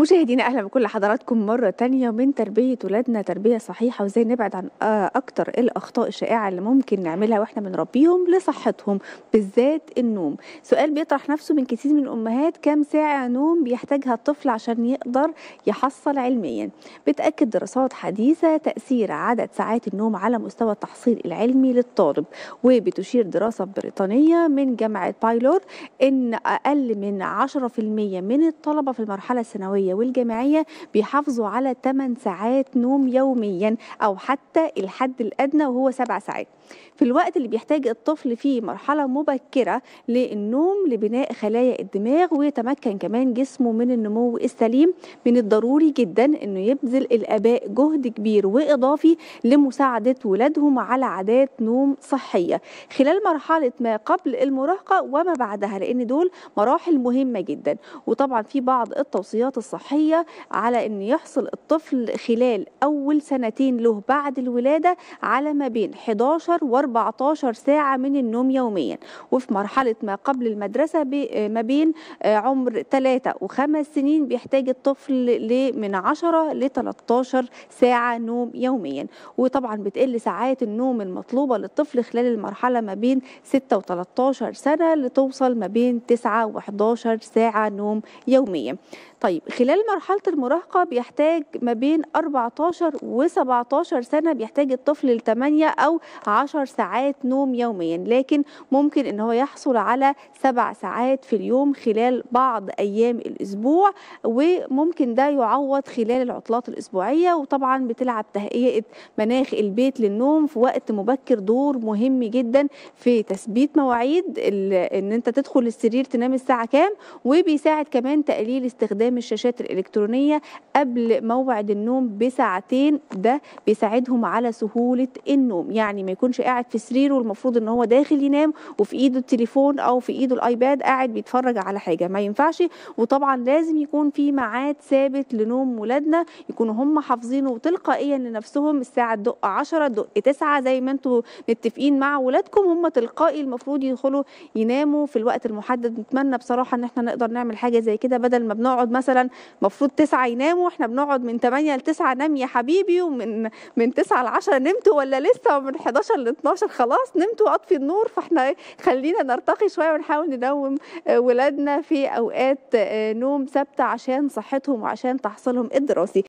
مشاهدينا اهلا بكل حضراتكم مره تانية من تربيه ولادنا تربيه صحيحه وازاي نبعد عن آه، اكتر الاخطاء الشائعه اللي ممكن نعملها واحنا بنربيهم لصحتهم بالذات النوم سؤال بيطرح نفسه من كثير من الامهات كم ساعه نوم بيحتاجها الطفل عشان يقدر يحصل علميا بتاكد دراسات حديثه تاثير عدد ساعات النوم على مستوى التحصيل العلمي للطالب وبتشير دراسه بريطانيه من جامعه بايلور ان اقل من 10% من الطلبه في المرحله الثانويه الخصوصيه والجامعيه بيحافظوا على 8 ساعات نوم يوميا او حتى الحد الادنى وهو 7 ساعات في الوقت اللي بيحتاج الطفل فيه مرحله مبكره للنوم لبناء خلايا الدماغ ويتمكن كمان جسمه من النمو السليم من الضروري جدا انه يبذل الاباء جهد كبير واضافي لمساعده ولادهم على عادات نوم صحيه خلال مرحله ما قبل المراهقه وما بعدها لان دول مراحل مهمه جدا وطبعا في بعض التوصيات الصحيه الصحية على أن يحصل الطفل خلال أول سنتين له بعد الولادة على ما بين 11 و 14 ساعة من النوم يوميا وفي مرحلة ما قبل المدرسة آه، ما بين آه، عمر 3 وخمس سنين بيحتاج الطفل من 10 ل 13 ساعة نوم يوميا وطبعا بتقل ساعات النوم المطلوبة للطفل خلال المرحلة ما بين 6 و 13 سنة لتوصل ما بين 9 و 11 ساعة نوم يوميا طيب خلال خلال مرحله المراهقه بيحتاج ما بين 14 و17 سنه بيحتاج الطفل ل 8 او 10 ساعات نوم يوميا لكن ممكن ان هو يحصل على 7 ساعات في اليوم خلال بعض ايام الاسبوع وممكن ده يعوض خلال العطلات الاسبوعيه وطبعا بتلعب تهيئه مناخ البيت للنوم في وقت مبكر دور مهم جدا في تثبيت مواعيد ان انت تدخل السرير تنام الساعه كام وبيساعد كمان تقليل استخدام الشاشات السيارات الإلكترونية قبل موعد النوم بساعتين ده بيساعدهم على سهولة النوم يعني ما يكونش قاعد في سريره المفروض ان هو داخل ينام وفي ايده التليفون او في ايده الايباد قاعد بيتفرج على حاجة ما ينفعش وطبعا لازم يكون في ميعاد ثابت لنوم ولادنا يكونوا هم حافظينه تلقائيا لنفسهم الساعة تدق 10 تدق 9 زي ما انتم متفقين مع ولادكم هم تلقائي المفروض يدخلوا يناموا في الوقت المحدد نتمنى بصراحة ان احنا نقدر نعمل حاجة زي كده بدل ما بنقعد مثلا المفروض تسعة يناموا احنا بنقعد من 8 ل 9 نام يا حبيبي ومن من 9 ل 10 نمتوا ولا لسه ومن 11 ل 12 خلاص نمتوا اطفي النور فاحنا خلينا نرتقي شويه ونحاول ننوم آه، ولادنا في اوقات آه، نوم ثابته عشان صحتهم وعشان تحصلهم الدراسي